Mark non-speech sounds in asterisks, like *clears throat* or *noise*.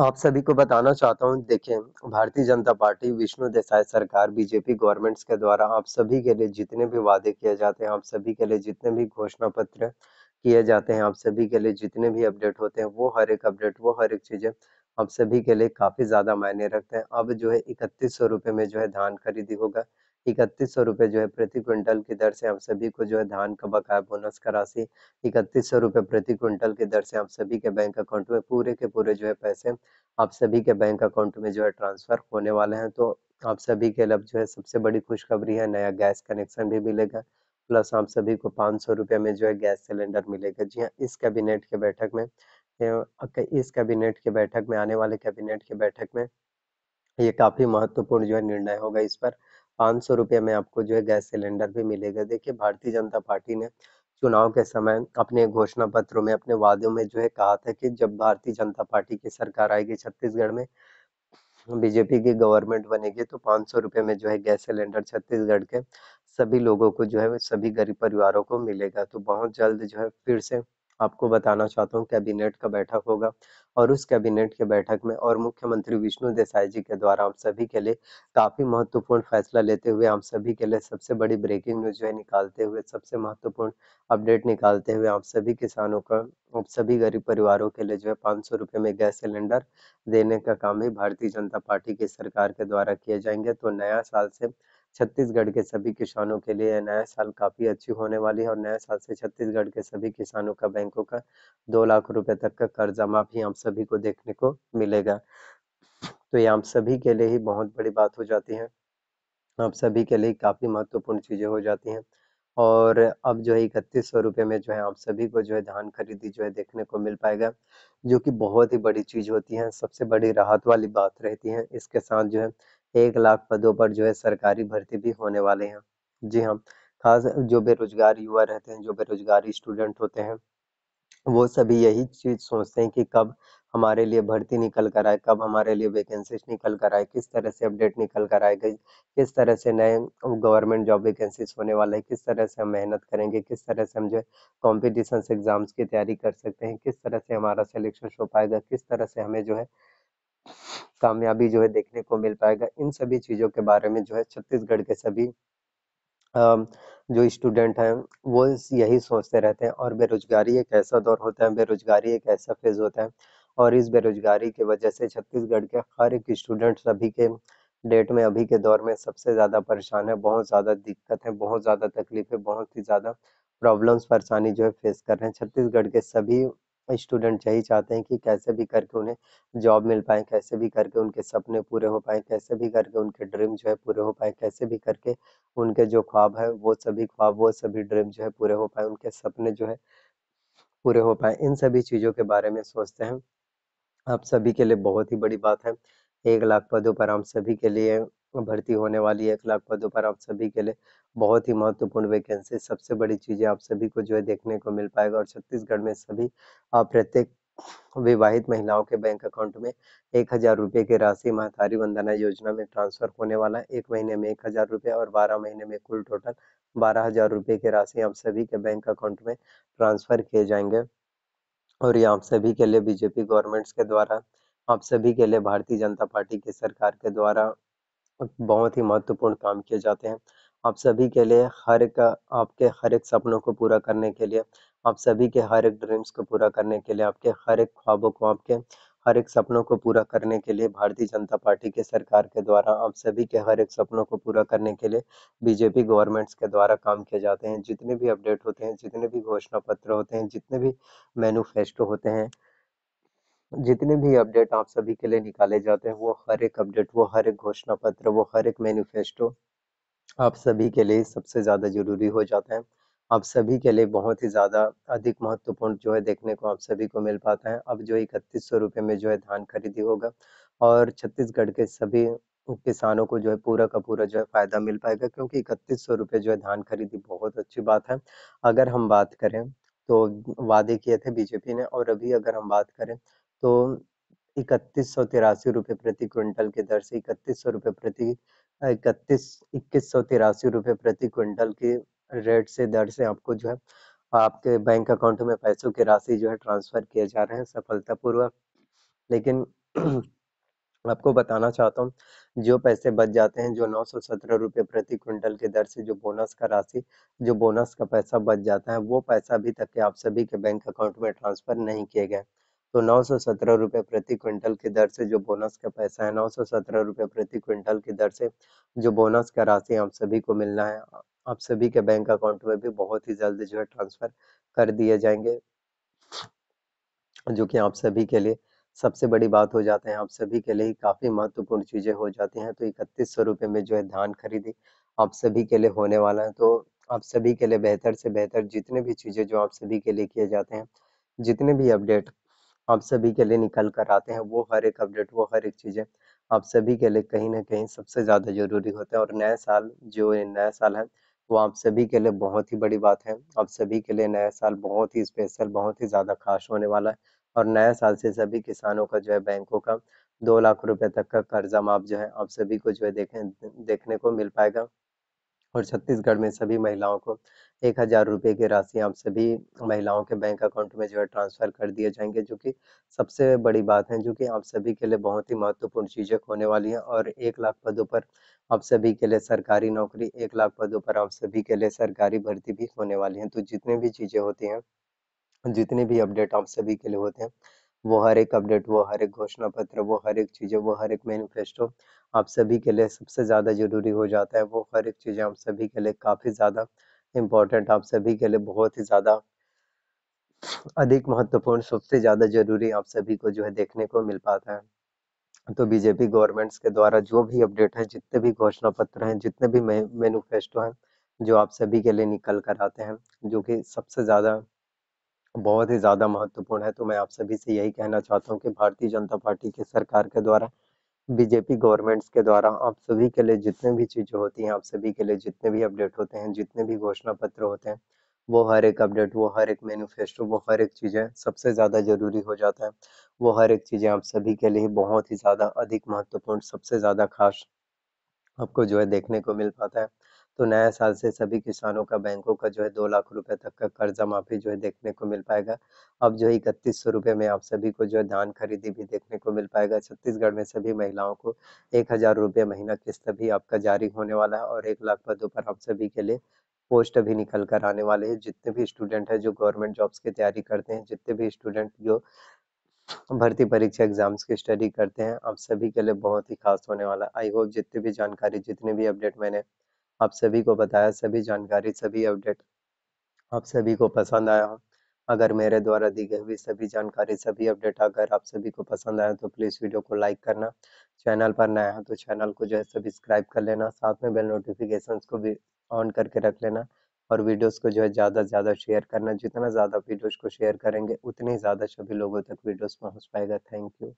आप सभी को बताना चाहता हूं देखें भारतीय जनता पार्टी विष्णु देसाई सरकार बीजेपी गवर्नमेंट्स के द्वारा आप सभी के लिए जितने भी वादे किए जाते हैं आप सभी के लिए जितने भी घोषणा पत्र किए जाते हैं आप सभी के लिए जितने भी अपडेट होते हैं वो हर एक अपडेट वो हर एक चीजें आप सभी के लिए काफी ज्यादा मायने रखते हैं अब जो है इकतीस सौ रुपये में जो है धान खरीदी होगा इकतीस सौ रुपये जो है प्रति क्विंटल की दर से आप सभी को जो है धान का बकाया बोनस का राशि इकतीस सौ रुपये प्रति क्विंटल की दर से आप सभी के बैंक अकाउंट में पूरे के पूरे जो है पैसे आप सभी के बैंक अकाउंट में जो है ट्रांसफर होने वाले हैं तो आप सभी के लिए जो है सबसे बड़ी खुशखबरी है नया गैस कनेक्शन भी मिलेगा प्लस आप सभी को पाँच सौ रुपये में जो है गैस सिलेंडर मिलेगा जी हाँ इस कैबिनेट के बैठक में इस कैबिनेट के बैठक में आने वाले कैबिनेट के बैठक में ये काफ़ी महत्वपूर्ण जो है निर्णय होगा इस पर पाँच सौ रुपये में आपको जो है गैस सिलेंडर भी मिलेगा देखिए भारतीय जनता पार्टी ने चुनाव के समय अपने घोषणा पत्रों में अपने वादों में जो है कहा था कि जब भारतीय जनता पार्टी की सरकार आएगी छत्तीसगढ़ में बीजेपी की गवर्नमेंट बनेगी तो पाँच सौ रुपये में जो है गैस सिलेंडर छत्तीसगढ़ के सभी लोगों को जो है सभी गरीब परिवारों को मिलेगा तो बहुत जल्द जो है फिर से आपको बताना चाहता हूँ कैबिनेट का बैठक होगा और उस कैबिनेट के बैठक में और मुख्यमंत्री विष्णु देसाई जी के द्वारा हम सभी के लिए काफ़ी महत्वपूर्ण फैसला लेते हुए हम सभी के लिए सबसे बड़ी ब्रेकिंग न्यूज जो है निकालते हुए सबसे महत्वपूर्ण अपडेट निकालते हुए आप सभी किसानों का आप सभी गरीब परिवारों के लिए जो है पाँच सौ में गैस सिलेंडर देने का काम भी भारतीय जनता पार्टी की सरकार के द्वारा किए जाएंगे तो नया साल से छत्तीसगढ़ के सभी किसानों के लिए नया साल काफ़ी अच्छी होने वाली है और नया साल से छत्तीसगढ़ के सभी किसानों का बैंकों का दो लाख रुपए तक का कर्जा माफी आप सभी को देखने को मिलेगा तो ये आप सभी के लिए ही बहुत बड़ी बात हो जाती है आप सभी के लिए काफ़ी महत्वपूर्ण चीज़ें हो जाती हैं और अब जो है इकतीस सौ रुपये में जो है आप सभी को जो है धान खरीदी जो है देखने को मिल पाएगा जो कि बहुत ही बड़ी चीज़ होती है सबसे बड़ी राहत वाली बात रहती है इसके साथ जो है एक लाख पदों पर जो है सरकारी भर्ती भी होने वाले हैं जी हाँ खास जो बेरोजगार युवा रहते हैं जो बेरोजगारी स्टूडेंट होते हैं वो सभी यही चीज सोचते हैं कि कब हमारे लिए भर्ती निकल कर आए कब हमारे लिए वैकेंसीज निकल कर आए किस तरह से अपडेट निकल कर आए किस तरह से नए गवर्नमेंट जॉब वैकेंसीज होने वाले हैं किस तरह से हम मेहनत करेंगे किस तरह से हम जो कॉम्पिटिशन एग्जाम्स की तैयारी कर सकते हैं किस तरह से हमारा सिलेक्शन हो पाएगा किस तरह से हमें जो है कामयाबी जो है देखने को मिल पाएगा इन सभी चीज़ों के बारे में जो है छत्तीसगढ़ के सभी जो स्टूडेंट हैं वो यही सोचते रहते हैं और बेरोजगारी एक ऐसा दौर होता है बेरोजगारी एक ऐसा फेज होता है और इस बेरोजगारी की वजह से छत्तीसगढ़ के हर एक स्टूडेंट सभी के डेट में अभी के दौर में सबसे ज़्यादा परेशान है बहुत ज़्यादा दिक्कत है बहुत ज़्यादा तकलीफ है बहुत ही ज़्यादा प्रॉब्लम्स परेशानी जो है फेस कर रहे हैं छत्तीसगढ़ के सभी स्टूडेंट यही चाहते हैं कि कैसे भी करके उन्हें जॉब मिल पाए कैसे भी करके उनके सपने पूरे हो पाए कैसे भी करके उनके ड्रीम जो है पूरे हो पाए कैसे भी करके उनके जो ख्वाब है वो सभी ख्वाब वो सभी ड्रीम जो है पूरे हो पाए उनके सपने जो है पूरे हो पाए इन सभी चीज़ों के बारे में सोचते हैं आप सभी के लिए बहुत ही बड़ी बात है एक लाख पदों पर हम सभी के लिए भर्ती होने वाली है एक लाख पदों पर आप सभी के लिए बहुत ही महत्वपूर्ण वैकेंसी सबसे बड़ी चीज़ है आप सभी को जो है देखने को मिल पाएगा और छत्तीसगढ़ में सभी प्रत्येक विवाहित महिलाओं के बैंक अकाउंट में एक हजार रुपये की राशि महतारी वंदना योजना में ट्रांसफर होने वाला है एक महीने में एक हजार रुपये और बारह महीने में कुल टोटल बारह हजार रुपये की राशि आप सभी के बैंक अकाउंट में ट्रांसफर किए जाएंगे और ये आप सभी के लिए बीजेपी गवर्नमेंट्स के द्वारा आप सभी के लिए भारतीय जनता पार्टी की सरकार के द्वारा बहुत ही महत्वपूर्ण काम किए जाते हैं। आप सभी के लिए हर एक आपके हर एक सपनों को पूरा करने के लिए, आप सभी के हर एक ड्रीम्स को पूरा करने के लिए, आपके हर एक ख्वाबों को, आपके हर एक सपनों को पूरा करने के लिए भारतीय जनता पार्टी के सरकार के द्वारा आप सभी के हर एक सपनों को पूरा करने के लिए बीजेपी गवर्नमेंट्स के द्वारा काम किए जाते हैं। जितने भी अपडेट होते हैं, जितने भी घोषणा पत्र होते हैं, जितने भी मैनुफेस्टो होते हैं जितने भी अपडेट आप सभी के लिए निकाले जाते हैं वो हर एक अपडेट वो हर एक घोषणा पत्र वो हर एक मैनिफेस्टो आप सभी के लिए सबसे ज़्यादा जरूरी हो जाता है आप सभी के लिए बहुत ही ज़्यादा अधिक महत्वपूर्ण जो है देखने को आप सभी को मिल पाता है अब जो इकतीस सौ रुपये में जो है धान खरीदी होगा और छत्तीसगढ़ के सभी किसानों को जो है पूरा का पूरा जो है फायदा मिल पाएगा क्योंकि इकतीस सौ रुपये जो है धान खरीदी बहुत अच्छी बात है अगर हम बात करें तो वादे किए थे बीजेपी ने और अभी अगर हम बात करें तो इकतीस सौ तिरासी रुपये प्रति क्विंटल की दर से इकतीस सौ रुपये प्रति इकतीस इक्कीस सौ तिरासी रुपये प्रति क्विंटल की रेट से दर से आपको जो है आपके बैंक अकाउंट में पैसों की राशि जो है ट्रांसफ़र किए जा रहे हैं सफलतापूर्वक लेकिन *clears throat* आपको बताना चाहता हूँ जो पैसे बच जाते हैं जो नौ सौ सत्रह रुपये प्रति क्विंटल की दर से जो बोनस का राशि जो बोनस का पैसा बच जाता है वो पैसा अभी तक के आप सभी के बैंक अकाउंट में ट्रांसफ़र नहीं किए गए तो नौ सौ सत्रह रुपये प्रति क्विंटल की दर से जो बोनस का पैसा है नौ सौ सत्रह रुपये प्रति क्विंटल की दर से जो बोनस का राशि आप सभी को मिलना है आप सभी के बैंक अकाउंट में भी बहुत ही जल्द जो है ट्रांसफर कर दिए जाएंगे जो कि आप सभी के लिए सबसे बड़ी बात हो जाते हैं आप सभी के लिए ही काफ़ी महत्वपूर्ण चीज़ें हो जाती हैं तो इकतीस सौ रुपये में जो है धान खरीदी आप सभी के लिए होने वाला है तो आप सभी के लिए बेहतर से बेहतर जितने भी चीज़ें जो आप सभी के लिए किए जाते हैं जितने भी अपडेट आप सभी के लिए निकल कर आते हैं वो हर एक अपडेट वो हर एक चीज़ें आप सभी के लिए कहीं ना कहीं सबसे ज़्यादा ज़रूरी होते हैं और नया साल जो नया साल है वो आप सभी के लिए बहुत ही बड़ी बात है आप सभी के लिए नया साल बहुत ही स्पेशल बहुत ही ज़्यादा खास होने वाला है और नया साल से सभी किसानों का जो है बैंकों का दो लाख रुपए तक का कर्जा माफ जो है आप सभी को जो है देखें देखने को मिल पाएगा और छत्तीसगढ़ में सभी महिलाओं को एक हजार रुपये की राशि आप सभी महिलाओं के बैंक अकाउंट में जो है ट्रांसफर कर दिए जाएंगे जो कि सबसे बड़ी बात है जो कि आप सभी के लिए बहुत ही महत्वपूर्ण चीज़ें होने वाली हैं और एक लाख पदों पर आप सभी के लिए सरकारी नौकरी एक लाख पदों पर आप सभी के लिए सरकारी भर्ती भी होने वाली हैं तो जितनी भी चीज़ें होती हैं जितने भी अपडेट आप सभी के लिए होते हैं वो हर एक अपडेट, वो हर एक घोषणा पत्र, वो हर एक चीज़ें, वो हर एक मैनिफेस्टो आप सभी के लिए सबसे ज़्यादा ज़रूरी हो जाता है। वो हर एक चीज़ें आप सभी के लिए काफ़ी ज़्यादा इम्पोर्टेंट आप सभी के लिए बहुत ही ज़्यादा अधिक महत्वपूर्ण, सबसे ज़्यादा ज़रूरी आप सभी को जो है देखने को मिल पाता है। तो बीजेपी गवर्नमेंट्स के द्वारा जो भी अपडेट है, जितने भी घोषणा पत्र हैं, जितने भी मैनुफेस्टो मैनिफेस्टो हैं, जो आप सभी के लिए निकल कर आते हैं, जो कि सबसे ज़्यादा बहुत ही ज़्यादा महत्वपूर्ण है। तो मैं आप सभी से यही कहना चाहता हूँ कि भारतीय जनता पार्टी के सरकार के द्वारा, बीजेपी गवर्नमेंट्स के द्वारा आप सभी के लिए जितने भी चीज़ें होती हैं, आप सभी के लिए जितने भी अपडेट होते हैं, जितने भी घोषणा पत्र होते हैं, वो हर एक अपडेट, वो हर एक मैनिफेस्टो, वो हर एक चीज़ें सबसे ज़्यादा ज़रूरी हो जाता है। वो हर एक चीज़ें आप सभी के लिए बहुत ही ज़्यादा अधिक महत्वपूर्ण, सबसे ज़्यादा ख़ास आपको जो है देखने को मिल पाता है। तो नया साल से सभी किसानों का बैंकों का जो है दो लाख रुपए तक का कर्जा माफी जो है देखने को मिल पाएगा अब जो है इकतीस सौ रुपये में आप सभी को जो है धान खरीदी भी देखने को मिल पाएगा छत्तीसगढ़ में सभी महिलाओं को एक हज़ार रुपये महीना किस्त भी आपका जारी होने वाला है और एक लाख पदों पर आप सभी के लिए पोस्ट भी निकल कर आने वाले हैं जितने भी स्टूडेंट है जो गवर्नमेंट जॉब्स की तैयारी करते हैं जितने भी स्टूडेंट जो भर्ती परीक्षा एग्जाम्स की स्टडी करते हैं आप सभी के लिए बहुत ही खास होने वाला आई होप जितनी भी जानकारी जितने भी अपडेट मैंने आप सभी को बताया सभी जानकारी सभी अपडेट आप सभी को पसंद आया अगर मेरे द्वारा दी गई हुई सभी जानकारी सभी अपडेट अगर आप सभी को पसंद आया तो प्लीज़ वीडियो को लाइक करना चैनल पर नया हो तो चैनल को जो है सब्सक्राइब कर लेना साथ में बेल नोटिफिकेशंस को भी ऑन करके रख लेना और वीडियोस को जो है ज़्यादा से ज़्यादा शेयर करना जितना ज़्यादा वीडियोस को शेयर करेंगे उतने ज़्यादा सभी लोगों तक वीडियोज़ पहुँच पाएगा थैंक यू